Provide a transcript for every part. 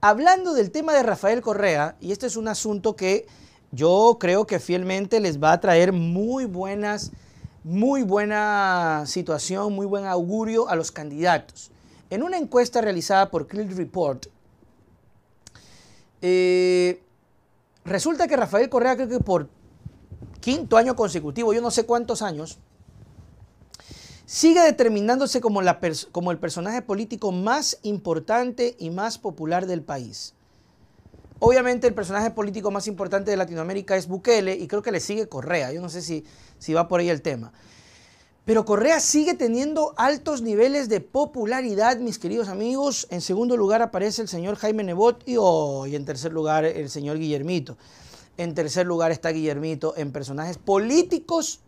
Hablando del tema de Rafael Correa, y este es un asunto que yo creo que fielmente les va a traer muy buenas, muy buena situación, muy buen augurio a los candidatos. En una encuesta realizada por Clear Report, eh, resulta que Rafael Correa creo que por quinto año consecutivo, yo no sé cuántos años, sigue determinándose como, el personaje político más importante y más popular del país. Obviamente el personaje político más importante de Latinoamérica es Bukele y creo que le sigue Correa. Yo no sé si, va por ahí el tema. Pero Correa sigue teniendo altos niveles de popularidad, mis queridos amigos. En segundo lugar aparece el señor Jaime Nebot y, oh, y en tercer lugar el señor Guillermito. En tercer lugar está Guillermito en personajes políticos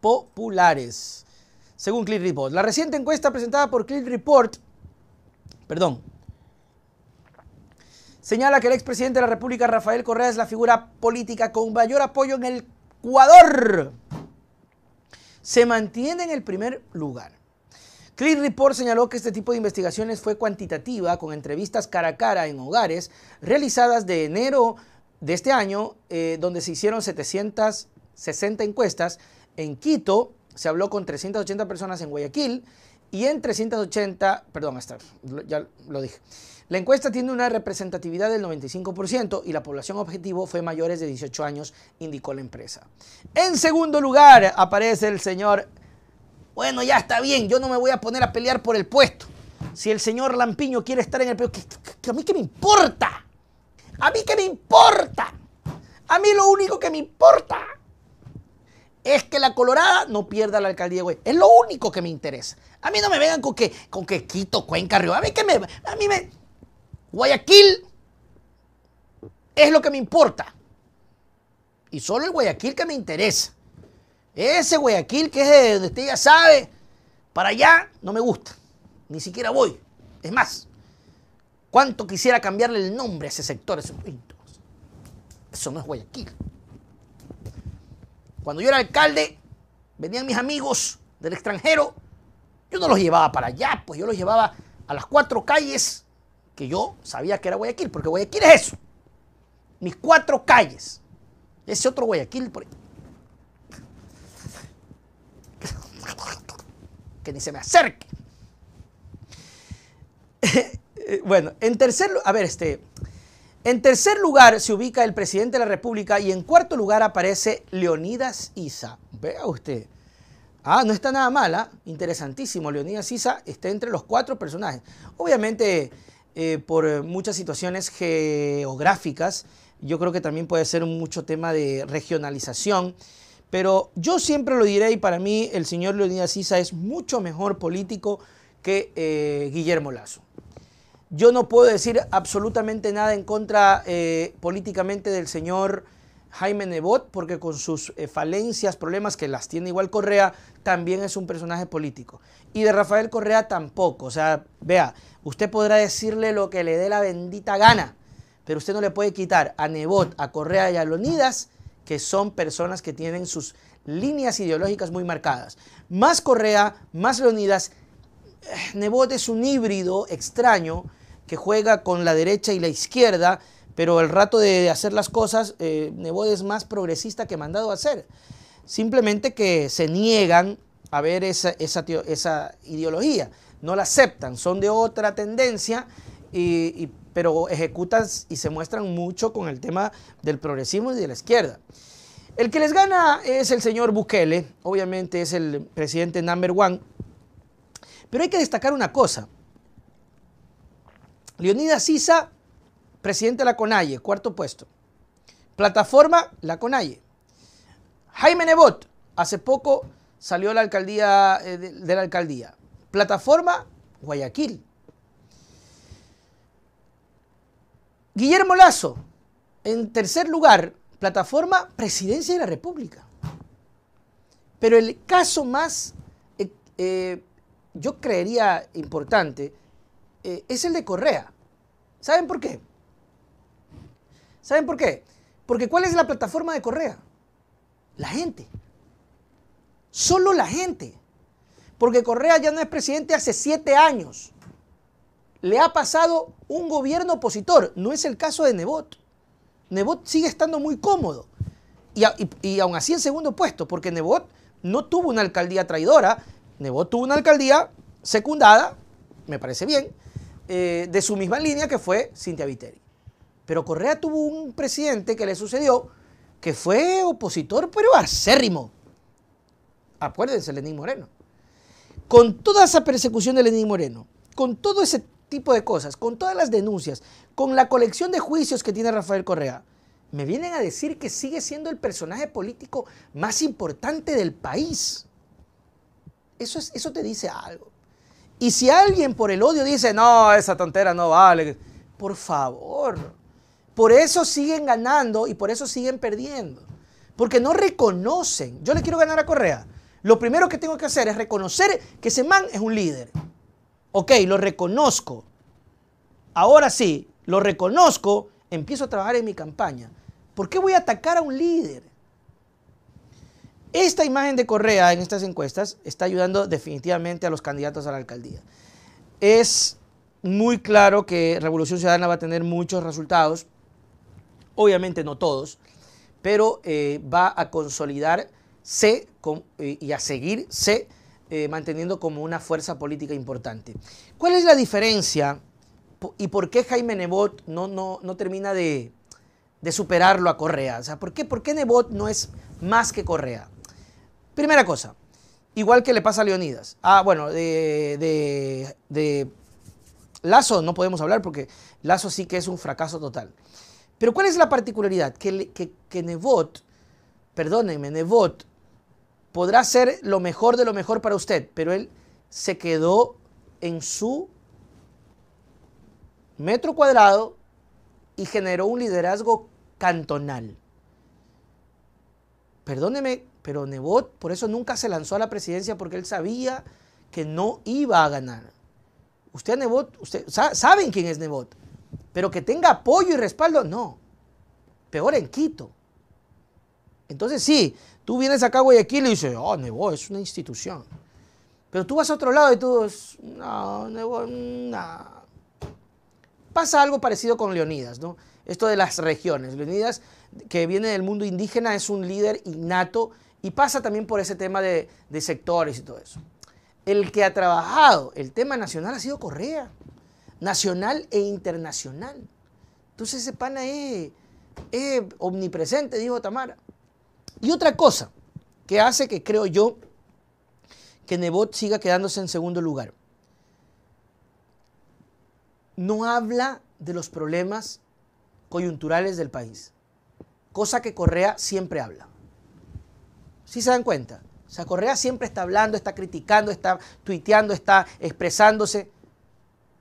populares según Click Report. La reciente encuesta presentada por Click Report, perdón, señala que el expresidente de la República, Rafael Correa, es la figura política con mayor apoyo en el Ecuador. Se mantiene en el primer lugar. Click Report señaló que este tipo de investigaciones fue cuantitativa, con entrevistas cara a cara en hogares realizadas de enero de este año, eh, donde se hicieron 760 encuestas en Quito, se habló con 380 personas en Guayaquil y en 380, perdón, hasta, ya lo dije. La encuesta tiene una representatividad del 95% y la población objetivo fue mayores de 18 años, indicó la empresa. En segundo lugar aparece el señor, bueno, ya está bien, yo no me voy a poner a pelear por el puesto. Si el señor Lampiño quiere estar en el que a mí qué me importa. A mí qué me importa. A mí lo único que me importa es que la Colorada no pierda la alcaldía de Es lo único que me interesa. A mí no me vengan con que, con que Quito, Cuenca, Río. A mí que me. A mí me. Guayaquil es lo que me importa. Y solo el Guayaquil que me interesa. Ese Guayaquil que es de donde usted ya sabe, para allá no me gusta. Ni siquiera voy. Es más, cuánto quisiera cambiarle el nombre a ese sector. eso no es Guayaquil. Cuando yo era alcalde, venían mis amigos del extranjero, yo no los llevaba para allá, pues yo los llevaba a las cuatro calles que yo sabía que era Guayaquil, porque Guayaquil es eso. Mis cuatro calles. Ese otro Guayaquil por... que ni se me acerque. Eh, bueno, en tercer lugar, a ver, este... En tercer lugar se ubica el presidente de la República y en cuarto lugar aparece Leonidas Isa. Vea usted. Ah, no está nada mala, ¿ah? interesantísimo. Leonidas Isa está entre los cuatro personajes. Obviamente, eh, por muchas situaciones geográficas, yo creo que también puede ser mucho tema de regionalización. Pero yo siempre lo diré y para mí el señor Leonidas Isa es mucho mejor político que eh, Guillermo Lazo. Yo no puedo decir absolutamente nada en contra eh, políticamente del señor Jaime Nebot, porque con sus eh, falencias, problemas que las tiene igual Correa, también es un personaje político. Y de Rafael Correa tampoco. O sea, vea, usted podrá decirle lo que le dé la bendita gana, pero usted no le puede quitar a Nebot, a Correa y a Leonidas, que son personas que tienen sus líneas ideológicas muy marcadas. Más Correa, más Leonidas. Eh, Nebot es un híbrido extraño que juega con la derecha y la izquierda, pero el rato de hacer las cosas, eh, es más progresista que mandado a hacer. Simplemente que se niegan a ver esa, esa, ideología, no la aceptan, son de otra tendencia, pero ejecutan y se muestran mucho con el tema del progresismo y de la izquierda. El que les gana es el señor Bukele, obviamente es el presidente number one, pero hay que destacar una cosa, Leonidas Sisa, presidente de la CONAIE, cuarto puesto. Plataforma, la CONAIE. Jaime Nebot, hace poco salió la alcaldía, eh, de, la alcaldía. Plataforma, Guayaquil. Guillermo Lazo, en tercer lugar, plataforma Presidencia de la República. Pero el caso más, eh, eh, yo creería importante, eh, es el de Correa. ¿Saben por qué? ¿Saben por qué? Porque ¿cuál es la plataforma de Correa? La gente. Solo la gente. Porque Correa ya no es presidente hace siete años. Le ha pasado un gobierno opositor. No es el caso de Nebot. Nebot sigue estando muy cómodo. Y, y aún así en segundo puesto, porque Nebot no tuvo una alcaldía traidora. Nebot tuvo una alcaldía secundada, me parece bien, eh, de su misma línea que fue Cintia Viteri. Pero Correa tuvo un presidente que le sucedió que fue opositor pero acérrimo. Acuérdense, Lenín Moreno. Con toda esa persecución de Lenín Moreno, con todo ese tipo de cosas, con todas las denuncias, con la colección de juicios que tiene Rafael Correa, me vienen a decir que sigue siendo el personaje político más importante del país. Eso, es, eso te dice algo. Y si alguien por el odio dice, no, esa tontera no vale, por favor. Por eso siguen ganando y por eso siguen perdiendo. Porque no reconocen. Yo le quiero ganar a Correa. Lo primero que tengo que hacer es reconocer que ese man es un líder. Ok, lo reconozco. Ahora sí, lo reconozco, empiezo a trabajar en mi campaña. ¿Por qué voy a atacar a un líder? Esta imagen de Correa en estas encuestas está ayudando definitivamente a los candidatos a la alcaldía. Es muy claro que Revolución Ciudadana va a tener muchos resultados, obviamente no todos, pero eh, va a consolidarse eh, y a seguirse eh, manteniendo como una fuerza política importante. ¿Cuál es la diferencia y por qué Jaime Nebot no, no, termina de, superarlo a Correa? qué, ¿por qué Nebot no es más que Correa? Primera cosa, igual que le pasa a Leonidas. Ah, bueno, de, Lazo no podemos hablar porque Lazo sí que es un fracaso total. Pero ¿cuál es la particularidad? Que, que, que Nebot, perdónenme, Nebot podrá ser lo mejor de lo mejor para usted, pero él se quedó en su metro cuadrado y generó un liderazgo cantonal. Perdóneme, pero Nebot por eso nunca se lanzó a la presidencia porque él sabía que no iba a ganar. Usted a Nebot, usted, saben quién es Nebot, pero que tenga apoyo y respaldo, no. Peor en Quito. Entonces sí, tú vienes acá a Guayaquil y dices, oh, Nebot es una institución. Pero tú vas a otro lado y tú, no, Nebot, no. Pasa algo parecido con Leonidas, ¿no? Esto de las regiones. Leonidas, que viene del mundo indígena, es un líder innato y pasa también por ese tema de, sectores y todo eso. El que ha trabajado el tema nacional ha sido Correa, nacional e internacional. Entonces ese pana es, es omnipresente, dijo Tamara. Y otra cosa que hace que creo yo que Nebot siga quedándose en segundo lugar no habla de los problemas coyunturales del país, cosa que Correa siempre habla. ¿Sí se dan cuenta? O sea, Correa siempre está hablando, está criticando, está tuiteando, está expresándose,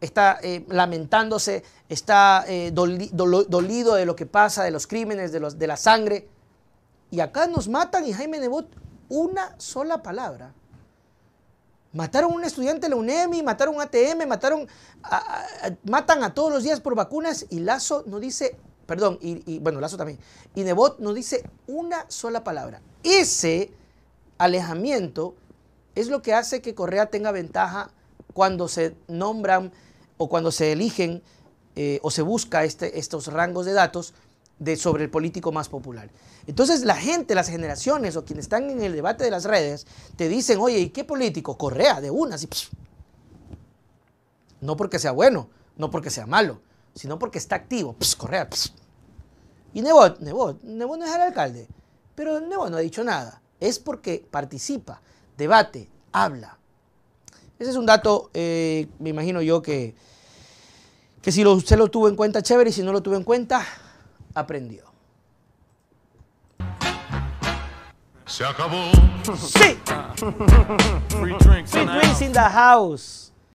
está eh, lamentándose, está eh, dolido de lo que pasa, de los crímenes, de, de la sangre. Y acá nos matan y Jaime Nebot una sola palabra. Mataron a un estudiante de la UNEMI, mataron a ATM, mataron a, matan a todos los días por vacunas y Lazo no dice, perdón, y, bueno, Lazo también, y Nebot no dice una sola palabra. Ese alejamiento es lo que hace que Correa tenga ventaja cuando se nombran o cuando se eligen eh, o se busca este, estos rangos de datos, de, sobre el político más popular. Entonces la gente, las generaciones o quienes están en el debate de las redes, te dicen, oye, ¿y qué político? Correa, de una, así. No porque sea bueno, no porque sea malo, sino porque está activo. pues Correa, Y Nebot, Nebot, Nebot no es el alcalde, pero Nebot no ha dicho nada. Es porque participa, debate, habla. Ese es un dato, eh, me imagino yo, que, que si usted lo tuvo en cuenta, chévere, y si no lo tuvo en cuenta, aprendió. Se acabó. Sí. Free drinks in the house.